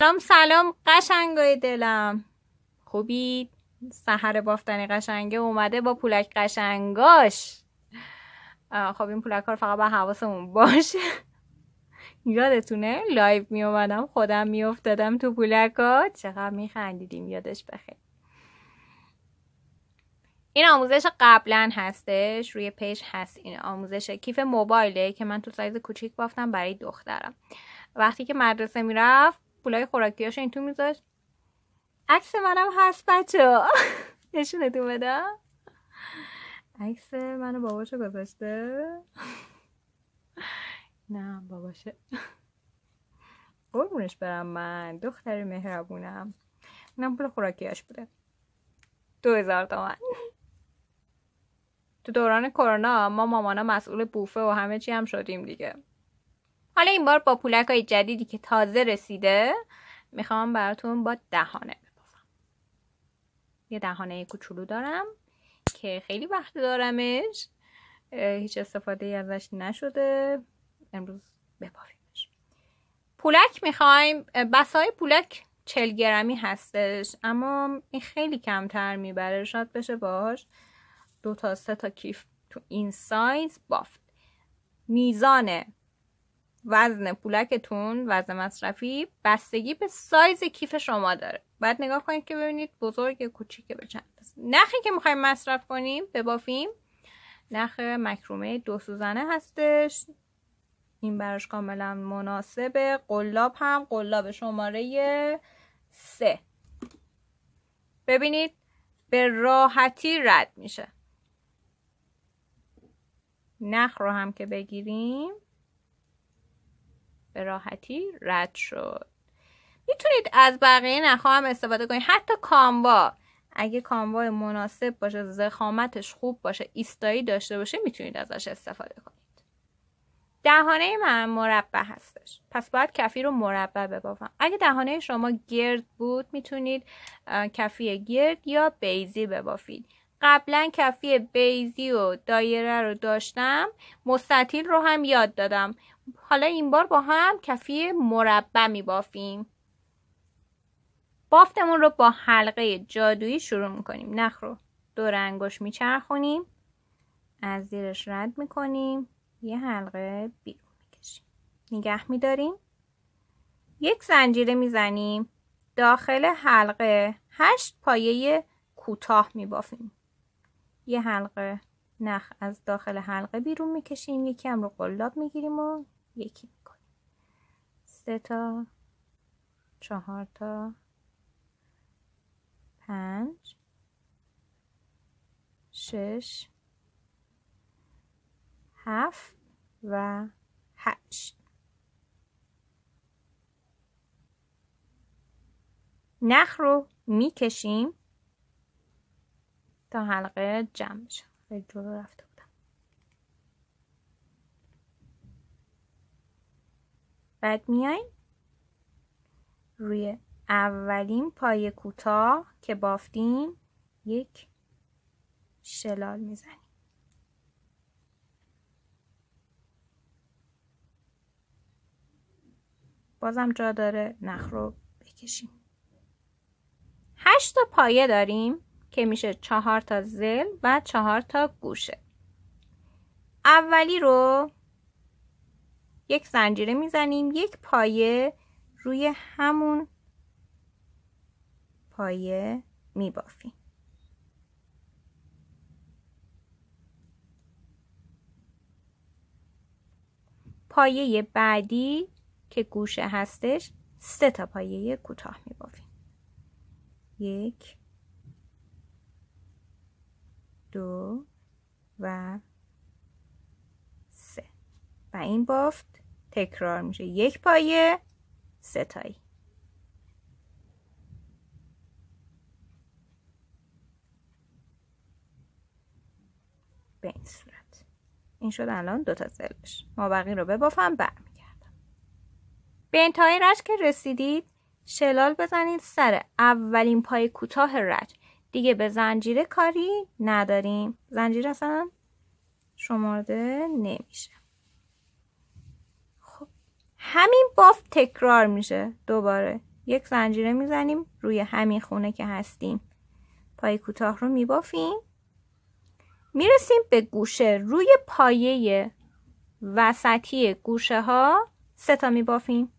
سلام سلام قشنگای دلم خوبی سحر بافتنی قشنگه اومده با پولک قشنگاش خب این پولک ها فقط با حواسمون باشه یادتونه لایو می اومدم خودم می افتادم تو پولک ها چقدر می خندیدیم یادش بخیر این آموزش قبلا هستش روی پیش هست این آموزش کیف موبایله که من تو سایز کوچیک بافتم برای دخترم وقتی که مدرسه میرفت پولای خوراکیاش این تو میذاشت عکس منم هست بچه نشونه تو بده عکس منو باباشو گذاشته نه باباشه قربونش برم من دختر مهربونم اینم پول خوراکیاش بوده دو هزار تومن تو دوران کرونا ما مامانا مسئول بوفه و همه چی هم شدیم دیگه حالا این بار با پولک های جدیدی که تازه رسیده میخوام براتون با دهانه بپزم یه دهانه کوچولو دارم که خیلی وقت دارمش هیچ استفاده ازش نشده امروز بپافیمش پولک میخوایم بسای پولک چل گرمی هستش اما این خیلی کمتر میبره شاد بشه باش دو تا سه تا کیف تو این سایز بافت میزان وزن پولکتون وزن مصرفی بستگی به سایز کیف شما داره باید نگاه کنید که ببینید بزرگ کوچیک به چند نخی که میخوایم مصرف کنیم ببافیم نخ مکرومه دو سوزنه هستش این براش کاملا مناسبه قلاب هم قلاب شماره سه ببینید به راحتی رد میشه نخ رو هم که بگیریم به راحتی رد شد میتونید از بقیه نخواهم استفاده کنید حتی کاموا اگه کاموا مناسب باشه زخامتش خوب باشه ایستایی داشته باشه میتونید ازش استفاده کنید دهانه من مربع هستش پس باید کفی رو مربع ببافم اگه دهانه شما گرد بود میتونید کفی گرد یا بیزی ببافید قبلا کفی بیزی و دایره رو داشتم مستطیل رو هم یاد دادم حالا این بار با هم کفی مربع بافیم. بافتمون رو با حلقه جادویی شروع میکنیم نخ رو دور انگوش میچرخونیم از زیرش رد میکنیم یه حلقه بیرون میکشیم نگه میداریم یک زنجیره میزنیم داخل حلقه هشت پایه کوتاه میبافیم یه حلقه نخ از داخل حلقه بیرون میکشیم یکی هم رو قلاب میگیریم و یکی میکنیم سه تا چهار تا پنج شش هفت و هشت نخ رو میکشیم تا حلقه جمع بشه جلو رفته بعد میایم روی اولین پای کوتاه که بافتیم یک شلال میزنیم بازم جا داره نخ رو بکشیم هشت تا پایه داریم که میشه چهار تا زل و چهار تا گوشه اولی رو یک زنجیره میزنیم یک پایه روی همون پایه میبافیم پایه بعدی که گوشه هستش سه تا پایه کوتاه میبافیم یک دو و سه و این بافت تکرار میشه یک پایه ستایی به این صورت این شد الان دوتا زلش ما بقیه رو ببافم برمیگردم به انتهای رج که رسیدید شلال بزنید سر اولین پای کوتاه رج دیگه به زنجیره کاری نداریم زنجیره اصلا شمارده نمیشه همین باف تکرار میشه دوباره یک زنجیره میزنیم روی همین خونه که هستیم پای کوتاه رو میبافیم میرسیم به گوشه روی پایه وسطی گوشه ها سه تا میبافیم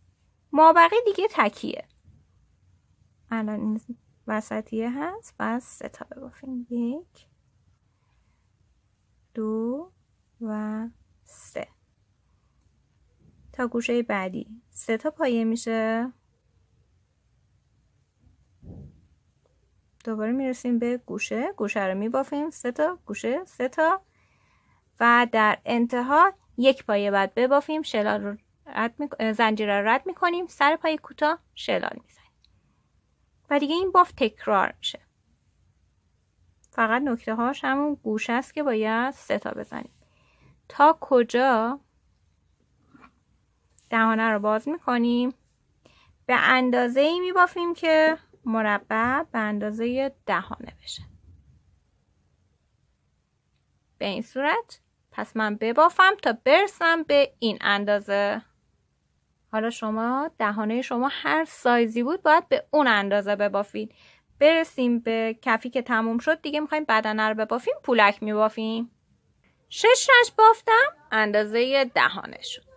مابقی دیگه تکیه الان این وسطیه هست و سه تا ببافیم یک دو و سه تا گوشه بعدی سه تا پایه میشه دوباره میرسیم به گوشه گوشه رو میبافیم سه تا گوشه سه تا و در انتها یک پایه بعد ببافیم شلال رو رد می... زنجیره رو رد میکنیم سر پای کوتاه شلال میزنیم و دیگه این باف تکرار میشه فقط نکته هاش همون گوشه است که باید سه تا بزنیم تا کجا دهانه رو باز میکنیم به اندازه ای میبافیم که مربع به اندازه دهانه بشه به این صورت پس من ببافم تا برسم به این اندازه حالا شما دهانه شما هر سایزی بود باید به اون اندازه ببافید برسیم به کفی که تموم شد دیگه میخوایم بدنه رو ببافیم پولک میبافیم شش رش بافتم اندازه دهانه شد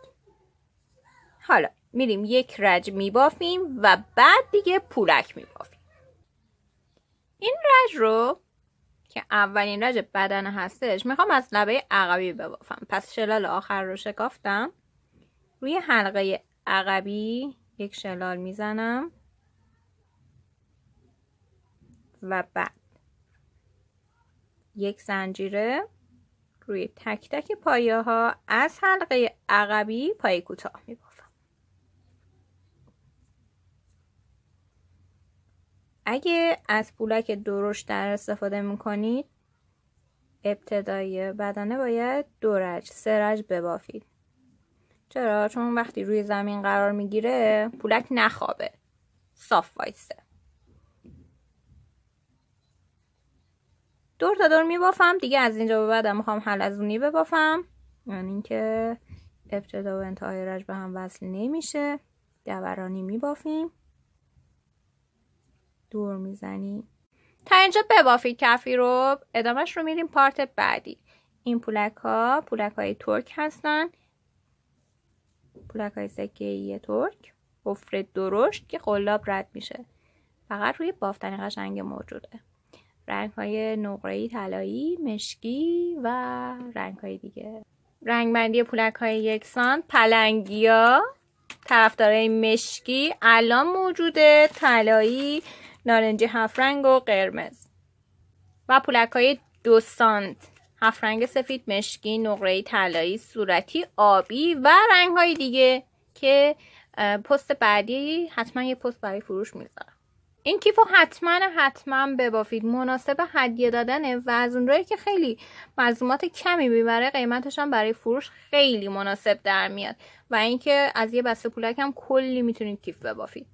حالا میریم یک رج میبافیم و بعد دیگه پولک میبافیم این رج رو که اولین رج بدن هستش میخوام از لبه عقبی ببافم پس شلال آخر رو شکافتم روی حلقه عقبی یک شلال میزنم و بعد یک زنجیره روی تک تک پایه ها از حلقه عقبی پای کوتاه میبافم اگه از پولک درشت در استفاده میکنید ابتدای بدنه باید دو رج سه رج ببافید چرا چون وقتی روی زمین قرار میگیره پولک نخوابه صاف وایسته دور تا دور میبافم دیگه از اینجا به بعدم میخوام اونی ببافم یعنی اینکه ابتدا و انتهای رج به هم وصل نمیشه دورانی میبافیم دور میزنیم تا اینجا ببافید کفی رو ادامهش رو میریم پارت بعدی این پولک ها پولک های ترک هستن پولک های سکه ترک حفره درشت که قلاب رد میشه فقط روی بافتن قشنگ موجوده رنگ های نقره‌ای طلایی مشکی و رنگ های دیگه رنگ بندی پولک های یکسان پلنگیا طرفدارای مشکی الان موجوده طلایی نارنجی هفت رنگ و قرمز و پولک های دو سانت هفت رنگ سفید مشکی نقره طلایی صورتی آبی و رنگ های دیگه که پست بعدی حتما یه پست برای فروش میذارم این کیف حتما حتما ببافید مناسب هدیه دادن اون روی که خیلی مزومات کمی میبره قیمتش هم برای فروش خیلی مناسب در میاد و اینکه از یه بسته پولک هم کلی میتونید کیف ببافید